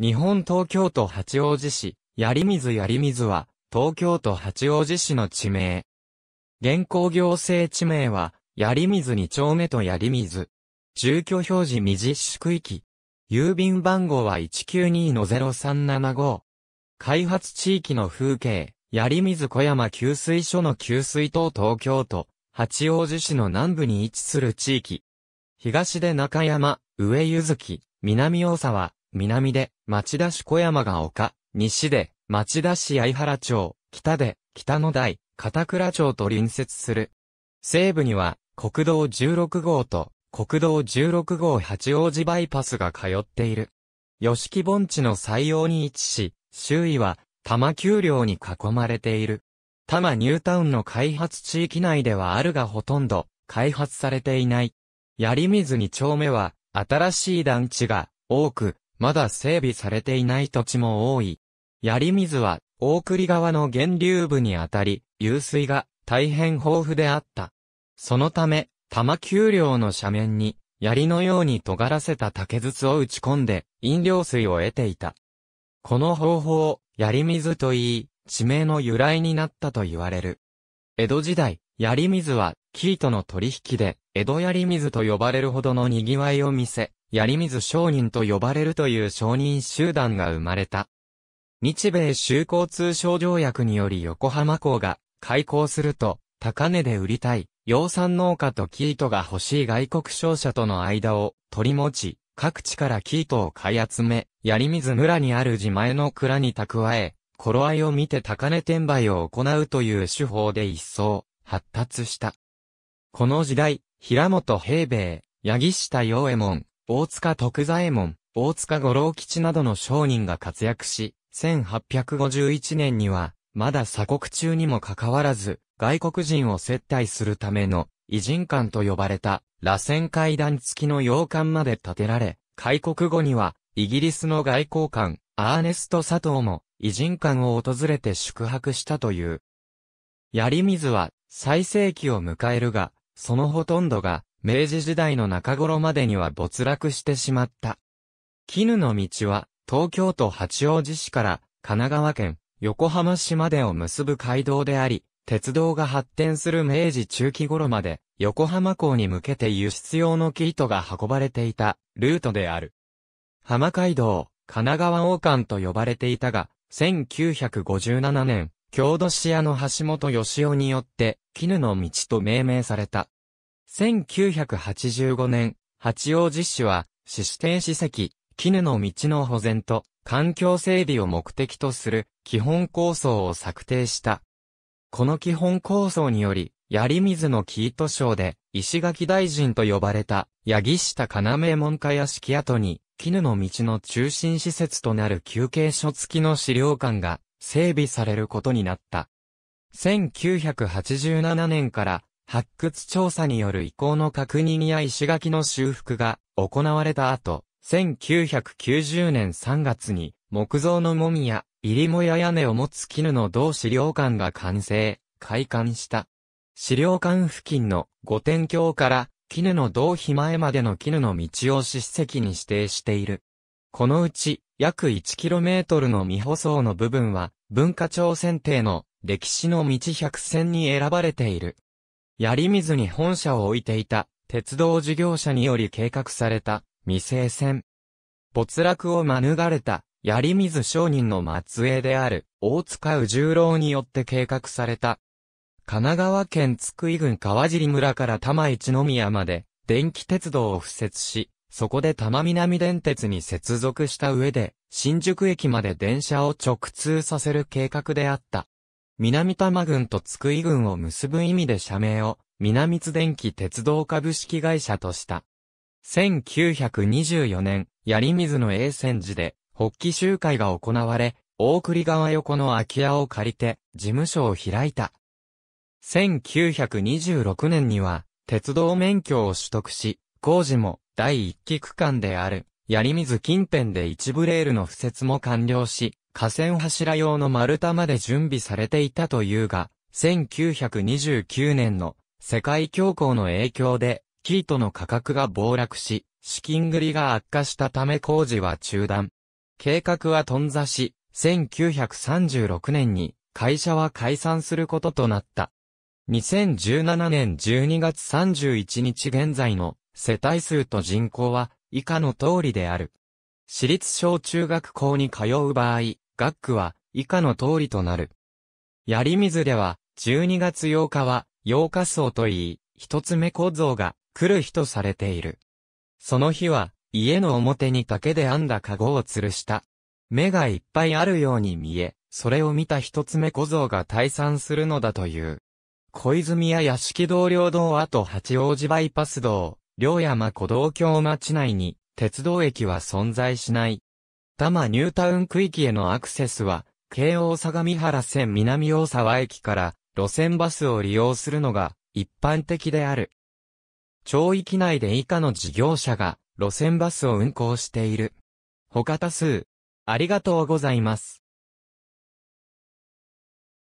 日本東京都八王子市、槍水槍水は、東京都八王子市の地名。現行行政地名は、槍水2丁目と槍水。住居表示未実施区域。郵便番号は192-0375。開発地域の風景、槍水小山給水所の給水塔東京都、八王子市の南部に位置する地域。東で中山、上ゆずき、南大沢、南で町田市小山が丘、西で町田市相原町、北で北の台、片倉町と隣接する。西部には国道16号と国道16号八王子バイパスが通っている。吉木盆地の採用に位置し、周囲は多摩丘陵に囲まれている。多摩ニュータウンの開発地域内ではあるがほとんど開発されていない。槍水二丁目は新しい団地が多くまだ整備されていない土地も多い。槍水は、大栗川の源流部にあたり、湧水が大変豊富であった。そのため、玉丘陵の斜面に、槍のように尖らせた竹筒を打ち込んで、飲料水を得ていた。この方法を、槍水と言い、地名の由来になったと言われる。江戸時代、槍水は、生糸の取引で、江戸槍水と呼ばれるほどの賑わいを見せ、槍水商人と呼ばれるという商人集団が生まれた。日米修交通商条約により横浜港が開港すると、高値で売りたい、養蚕農家と生糸が欲しい外国商社との間を取り持ち、各地から生糸を買い集め、槍水村にある自前の蔵に蓄え、頃合いを見て高値転売を行うという手法で一層発達した。この時代、平本平米、八木下陽右衛門、大塚徳左衛門、大塚五郎吉などの商人が活躍し、1851年には、まだ鎖国中にもかかわらず、外国人を接待するための、異人館と呼ばれた、螺旋階段付きの洋館まで建てられ、開国後には、イギリスの外交官、アーネスト佐藤も、異人館を訪れて宿泊したという。槍水は、最盛期を迎えるが、そのほとんどが、明治時代の中頃までには没落してしまった。絹の道は、東京都八王子市から神奈川県横浜市までを結ぶ街道であり、鉄道が発展する明治中期頃まで横浜港に向けて輸出用の木糸が運ばれていたルートである。浜街道、神奈川王冠と呼ばれていたが、1957年、郷土市屋の橋本義雄によって、絹の道と命名された。1985年、八王子市は、市指定史跡、絹の道の保全と、環境整備を目的とする基本構想を策定した。この基本構想により、槍水の木糸省で、石垣大臣と呼ばれた、八木下金名門下屋敷跡に、絹の道の中心施設となる休憩所付きの資料館が整備されることになった。1987年から発掘調査による遺構の確認や石垣の修復が行われた後、1990年3月に木造のもみや入りもや屋根を持つ絹の同資料館が完成、開館した。資料館付近の御殿橋から絹の同碑前までの絹の道を史跡に指定している。このうち約 1km の未舗装の部分は文化庁選定の歴史の道百選に選ばれている。槍水に本社を置いていた、鉄道事業者により計画された、未成線。没落を免れた、槍水商人の末裔である、大塚宇十郎によって計画された。神奈川県津久井郡川尻村から多摩一宮まで、電気鉄道を敷設し、そこで多摩南電鉄に接続した上で、新宿駅まで電車を直通させる計画であった。南多摩郡と津久井郡を結ぶ意味で社名を、南津電気鉄道株式会社とした。1924年、槍水の永泉寺で、発起集会が行われ、大栗川横の空き家を借りて、事務所を開いた。1926年には、鉄道免許を取得し、工事も第1期区間である、槍水近辺で一部レールの敷設も完了し、河川柱用の丸太まで準備されていたというが、1929年の世界恐慌の影響で、キートの価格が暴落し、資金繰りが悪化したため工事は中断。計画は頓挫し、1936年に会社は解散することとなった。2017年12月31日現在の世帯数と人口は以下の通りである。私立小中学校に通う場合、学区は以下の通りとなる。槍水では、12月8日は、8日層といい、一つ目小僧が来る日とされている。その日は、家の表に竹で編んだ籠を吊るした。目がいっぱいあるように見え、それを見た一つ目小僧が退散するのだという。小泉や屋敷同僚道跡八王子バイパス道、両山古道橋町内に、鉄道駅は存在しない。多摩ニュータウン区域へのアクセスは、京王相模原線南大沢駅から路線バスを利用するのが一般的である。町域内で以下の事業者が路線バスを運行している。他多数。ありがとうございます。